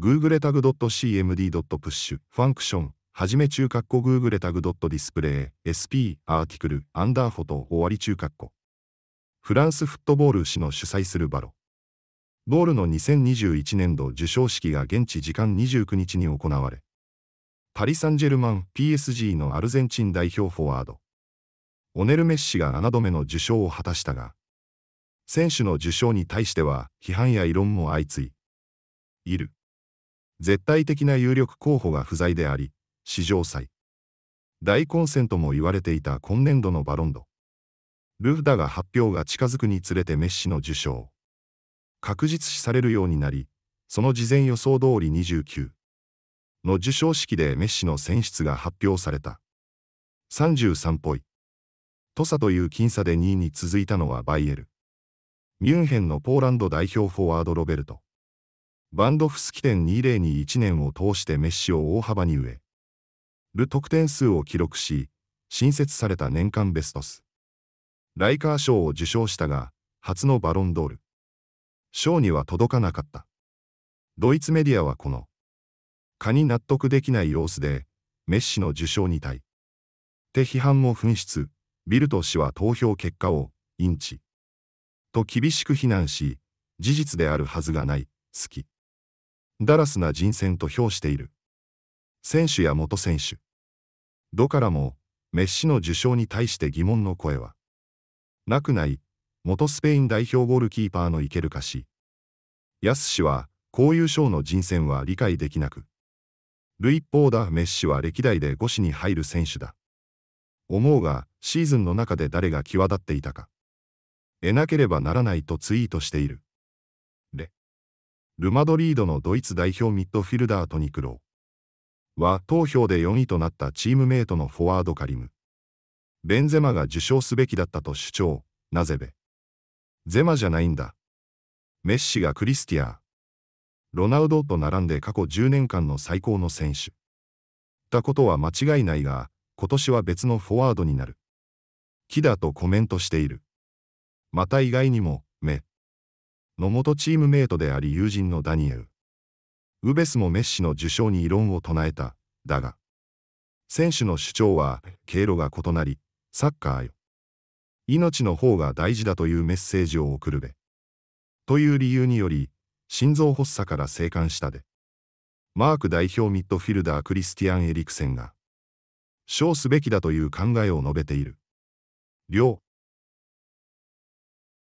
googletag.cmd.push ファンクションはじめ中括弧 googletag.display sp アーティクルアンダーフォト終わり中括弧フランスフットボール氏の主催するバロボールの2021年度授賞式が現地時間29日に行われパリ・サンジェルマン PSG のアルゼンチン代表フォワードオネル・メッシが7度目の受賞を果たしたが選手の受賞に対しては批判や異論も相次いいる。絶対的な有力候補が不在であり、史上最大混戦とも言われていた今年度のバロンド。ルフダが発表が近づくにつれてメッシの受賞。確実視されるようになり、その事前予想通り29の受賞式でメッシの選出が発表された。33ポイ。トサという僅差で2位に続いたのはバイエル。ミュンヘンのポーランド代表フォワードロベルト。バンドフスキン20 2 1年を通してメッシを大幅に上る得点数を記録し、新設された年間ベストス。ライカー賞を受賞したが、初のバロンドール。賞には届かなかった。ドイツメディアはこの、蚊に納得できない様子で、メッシの受賞に対。って批判も噴出、ビルト氏は投票結果を、インチ。と厳しく非難し、事実であるはずがない、好き。ダラスな人選と評している。選手や元選手。どからも、メッシの受賞に対して疑問の声は。なくない、元スペイン代表ゴールキーパーのイケルカ氏。ヤス氏は、こういう賞の人選は理解できなく。ルイ・ポーダ・メッシは歴代で5子に入る選手だ。思うが、シーズンの中で誰が際立っていたか。得なければならないとツイートしている。ルマドリードのドイツ代表ミッドフィルダートニクロは投票で4位となったチームメイトのフォワードカリム。ベンゼマが受賞すべきだったと主張、なぜべ。ゼマじゃないんだ。メッシがクリスティアロナウドと並んで過去10年間の最高の選手。たことは間違いないが、今年は別のフォワードになる。木だとコメントしている。また意外にも、目。の元チームメイトであり友人のダニエル。ウベスもメッシの受賞に異論を唱えた、だが、選手の主張は経路が異なり、サッカーよ。命の方が大事だというメッセージを送るべ。という理由により、心臓発作から生還したで。マーク代表ミッドフィルダークリスティアン・エリクセンが、賞すべきだという考えを述べている。両